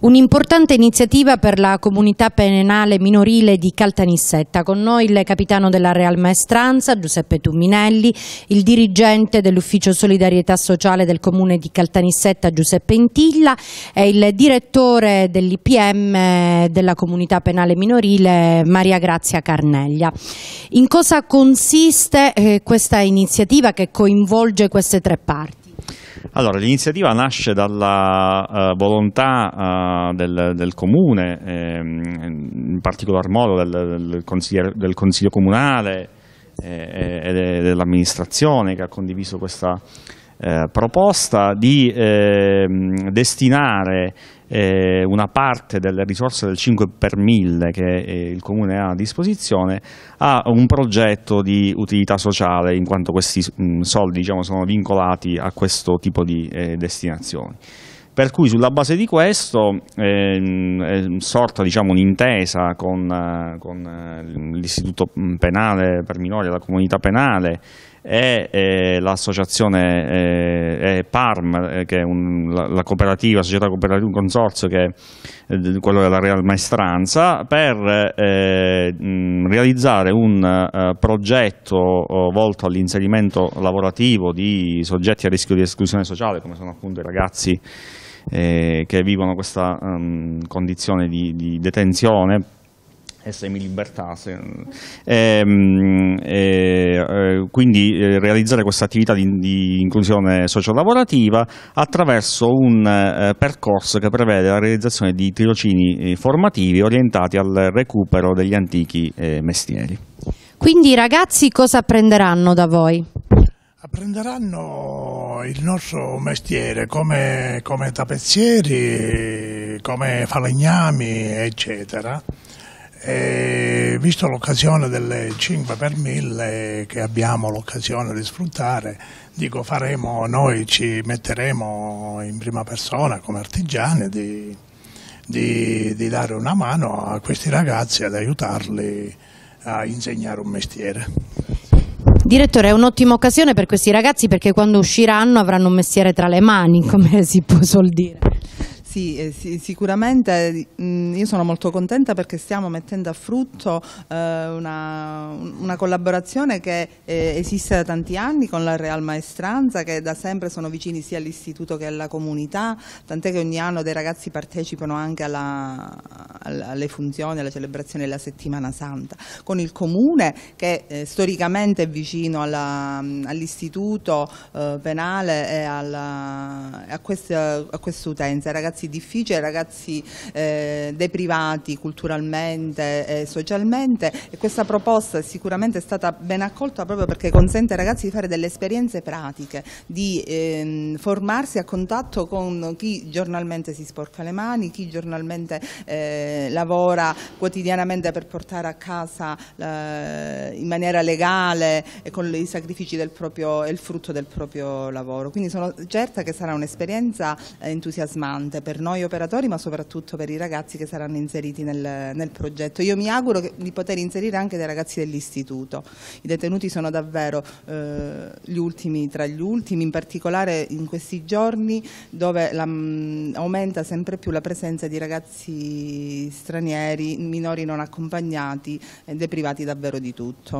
Un'importante iniziativa per la comunità penale minorile di Caltanissetta. Con noi il capitano della Real Maestranza, Giuseppe Tumminelli, il dirigente dell'Ufficio Solidarietà Sociale del Comune di Caltanissetta, Giuseppe Intilla, e il direttore dell'IPM eh, della comunità penale minorile, Maria Grazia Carneglia. In cosa consiste eh, questa iniziativa che coinvolge queste tre parti? Allora, l'iniziativa nasce dalla uh, volontà uh, del, del, comune, ehm, in particolar modo del, del, del consiglio comunale eh, e dell'amministrazione che ha condiviso questa eh, proposta di eh, destinare eh, una parte delle risorse del 5 per 1000 che eh, il comune ha a disposizione a un progetto di utilità sociale in quanto questi mh, mm, soldi diciamo, sono vincolati a questo tipo di eh, destinazioni. Per cui sulla base di questo ehm, è sorta diciamo, un'intesa con, eh, con eh, l'Istituto Penale per Minori e la Comunità Penale e eh, l'associazione eh, PARM, eh, che è un, la, la, cooperativa, la società cooperativa, un consorzio che è quello della Real Maestranza, per mh, realizzare un uh, progetto uh, volto all'inserimento lavorativo di soggetti a rischio di esclusione sociale, come sono appunto i ragazzi eh, che vivono questa um, condizione di, di detenzione e semilibertà. Se, e, e, eh, ehm, eh, eh, quindi realizzare questa attività di, di inclusione sociolavorativa attraverso un eh, percorso che prevede la realizzazione di tirocini formativi orientati al recupero degli antichi eh, mestieri. Quindi i ragazzi cosa apprenderanno da voi? Apprenderanno il nostro mestiere come, come tappezzieri, come falegnami, eccetera. E visto l'occasione delle 5 per 1000 che abbiamo l'occasione di sfruttare, dico faremo, noi ci metteremo in prima persona come artigiani di, di, di dare una mano a questi ragazzi, ad aiutarli a insegnare un mestiere. Direttore, è un'ottima occasione per questi ragazzi perché quando usciranno avranno un mestiere tra le mani, mm. come si può sol dire. Sì, eh, sì, sicuramente mm, io sono molto contenta perché stiamo mettendo a frutto eh, una, una, collaborazione che eh, esiste da tanti anni con la Real Maestranza che da sempre sono vicini sia all'istituto che alla comunità, tant'è che ogni anno dei ragazzi partecipano anche alla, alle funzioni, alla celebrazione della settimana santa, con il comune che eh, storicamente è vicino mm, all'istituto all eh, penale e alla, a, queste, a quest'utenza, ragazzi difficili, ragazzi eh, deprivati culturalmente e socialmente e questa proposta è sicuramente stata ben accolta proprio perché consente ai ragazzi di fare delle esperienze pratiche, di ehm, formarsi a contatto con chi giornalmente si sporca le mani, chi giornalmente eh, eh, lavora quotidianamente per portare a casa eh, in maniera legale e con i sacrifici del proprio, e il frutto del proprio lavoro. Quindi sono certa che sarà un'esperienza eh, entusiasmante per noi operatori ma soprattutto per i ragazzi che saranno inseriti nel, nel progetto. Io mi auguro che, di poter inserire anche dei ragazzi dell'istituto. I detenuti sono davvero eh, gli ultimi tra gli ultimi, in particolare in questi giorni dove la, mh, mm, aumenta sempre più la presenza di ragazzi stranieri, minori non accompagnati, eh, deprivati davvero di tutto.